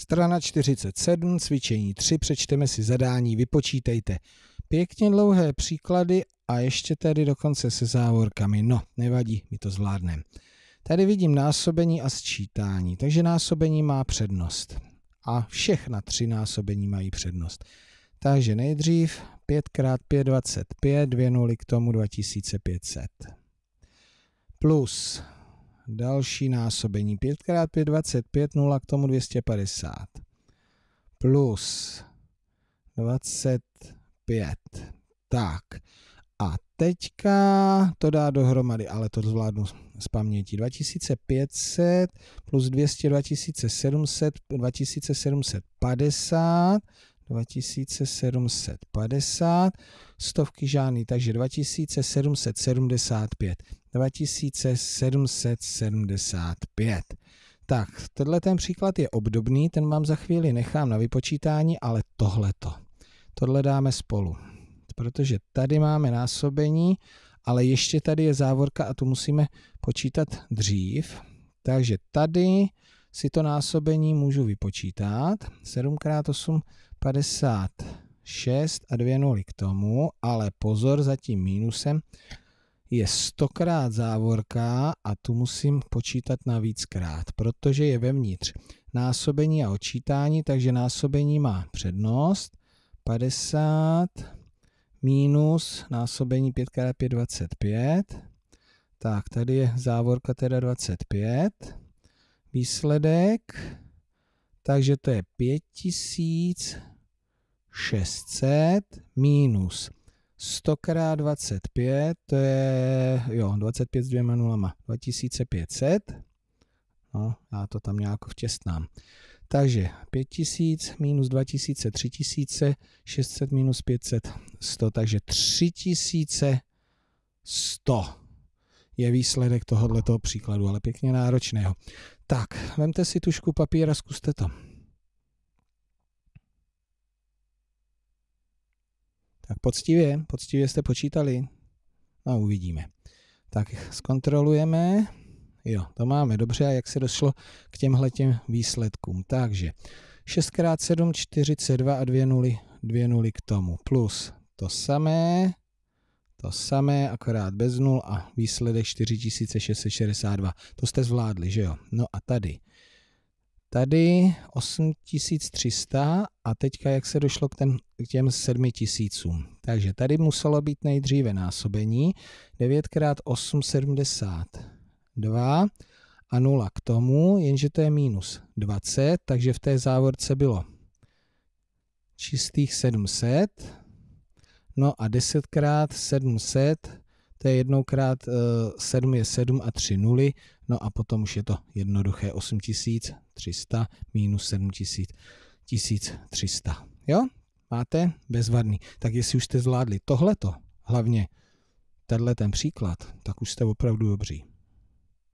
Strana 47, cvičení 3, přečteme si zadání, vypočítejte. Pěkně dlouhé příklady a ještě tady dokonce se závorkami. No, nevadí, my to zvládneme. Tady vidím násobení a sčítání, takže násobení má přednost. A všechna tři násobení mají přednost. Takže nejdřív 5 x 5 25, 2 nuly k tomu 2500. Plus další násobení. 5 x 5, 25, 0 k tomu 250. Plus 25. Tak. A teďka to dá dohromady, ale to zvládnu z paměti. 2500 plus 200, 2700, 2750 2750, stovky žádný, takže 2775. 2775. Tak, tenhle ten příklad je obdobný, ten vám za chvíli nechám na vypočítání, ale tohleto. Tohle dáme spolu, protože tady máme násobení, ale ještě tady je závorka a tu musíme počítat dřív. Takže tady si to násobení můžu vypočítat. 7 x 8, 56 a 2 nuly k tomu, ale pozor za tím mínusem je 100 stokrát závorka a tu musím počítat navíckrát, protože je vevnitř násobení a odčítání, takže násobení má přednost. 50 minus násobení 5 x 5 25. Tak, tady je závorka teda 25 výsledek, takže to je 5600 minus 100 x 25, to je, jo, 25 s dvěma nulama, 2500. No, já to tam nějak vtěstnám. Takže 5000 minus 2000, 3000, 600 minus 500, 100, takže 3100 je výsledek tohoto příkladu, ale pěkně náročného. Tak, vemte si tušku papíra, zkuste to. Tak poctivě, poctivě jste počítali a uvidíme. Tak zkontrolujeme. Jo, to máme dobře. A jak se došlo k těmhle těm výsledkům? Takže 6x7, 42 a 2 nuly, 2 nuly k tomu. Plus to samé, to samé, akorát bez nul a výsledek 4662. To jste zvládli, že jo? No a tady. Tady 8300 a teďka jak se došlo k, ten, k těm 7000. Takže tady muselo být nejdříve násobení 9x872 a 0 k tomu, jenže to je minus 20, takže v té závorce bylo čistých 700 No a 10 x 700, to je jednoukrát 7 eh, je 7 a 3 nuly, no a potom už je to jednoduché 8300 minus 7000, 1300. Jo? Máte? Bezvadný. Tak jestli už jste zvládli tohleto, hlavně tenhle ten příklad, tak už jste opravdu dobří.